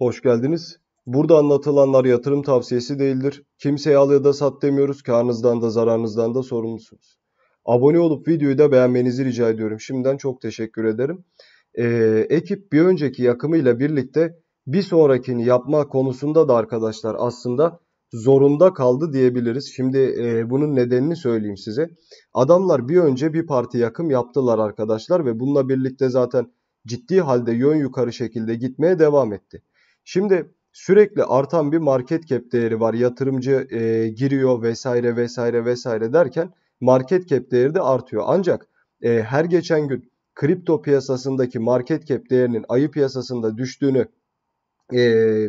Hoş geldiniz. Burada anlatılanlar yatırım tavsiyesi değildir. Kimseye al ya da sat demiyoruz. Karnınızdan da zararınızdan da sorumlusunuz. Abone olup videoyu da beğenmenizi rica ediyorum. Şimdiden çok teşekkür ederim. Ee, ekip bir önceki yakımıyla birlikte bir sonrakini yapma konusunda da arkadaşlar aslında zorunda kaldı diyebiliriz. Şimdi e, bunun nedenini söyleyeyim size. Adamlar bir önce bir parti yakım yaptılar arkadaşlar ve bununla birlikte zaten ciddi halde yön yukarı şekilde gitmeye devam etti. Şimdi sürekli artan bir market cap değeri var. Yatırımcı e, giriyor vesaire vesaire vesaire derken market cap değeri de artıyor. Ancak e, her geçen gün kripto piyasasındaki market cap değerinin ayı piyasasında düştüğünü e,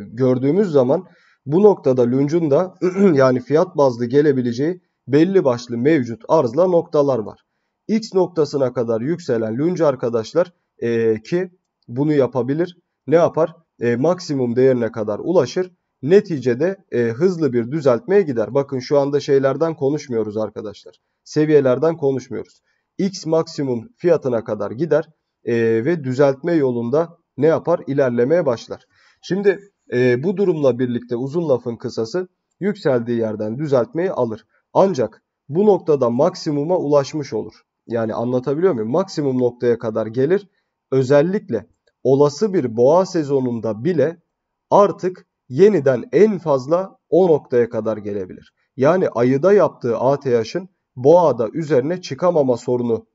gördüğümüz zaman bu noktada Lunge'un da yani fiyat bazlı gelebileceği belli başlı mevcut arzla noktalar var. X noktasına kadar yükselen Lunge arkadaşlar e, ki bunu yapabilir. Ne yapar? e, maksimum değerine kadar ulaşır. Neticede e, hızlı bir düzeltmeye gider. Bakın şu anda şeylerden konuşmuyoruz arkadaşlar. Seviyelerden konuşmuyoruz. X maksimum fiyatına kadar gider e, ve düzeltme yolunda ne yapar? İlerlemeye başlar. Şimdi e, bu durumla birlikte uzun lafın kısası yükseldiği yerden düzeltmeyi alır. Ancak bu noktada maksimuma ulaşmış olur. Yani anlatabiliyor muyum? Maksimum noktaya kadar gelir. Özellikle olası bir boğa sezonunda bile artık yeniden en fazla o noktaya kadar gelebilir. Yani ayıda yaptığı ATH'ın boğada üzerine çıkamama sorunu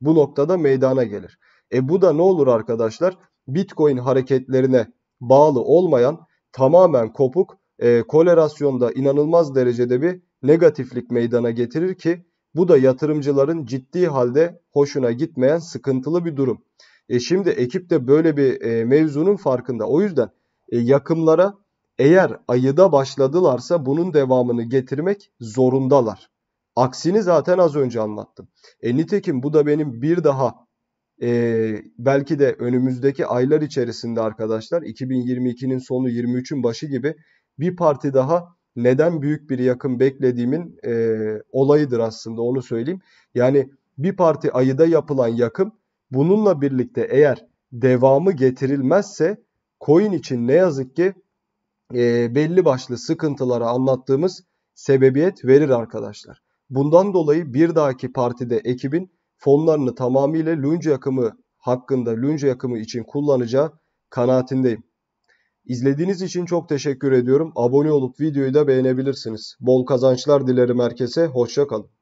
bu noktada meydana gelir. E bu da ne olur arkadaşlar? Bitcoin hareketlerine bağlı olmayan tamamen kopuk e, kolerasyonda inanılmaz derecede bir negatiflik meydana getirir ki bu da yatırımcıların ciddi halde hoşuna gitmeyen sıkıntılı bir durum. E şimdi ekip de böyle bir e, mevzunun farkında. O yüzden e, yakımlara eğer ayıda başladılarsa bunun devamını getirmek zorundalar. Aksini zaten az önce anlattım. E nitekim bu da benim bir daha e, belki de önümüzdeki aylar içerisinde arkadaşlar 2022'nin sonu 23'ün başı gibi bir parti daha neden büyük bir yakın beklediğimin e, olayıdır aslında onu söyleyeyim. Yani bir parti ayıda yapılan yakın. Bununla birlikte eğer devamı getirilmezse coin için ne yazık ki e, belli başlı sıkıntılara anlattığımız sebebiyet verir arkadaşlar. Bundan dolayı bir dahaki partide ekibin fonlarını tamamıyla Lunge yakımı hakkında Lunge yakımı için kullanacağı kanaatindeyim. İzlediğiniz için çok teşekkür ediyorum. Abone olup videoyu da beğenebilirsiniz. Bol kazançlar dilerim herkese. Hoşçakalın.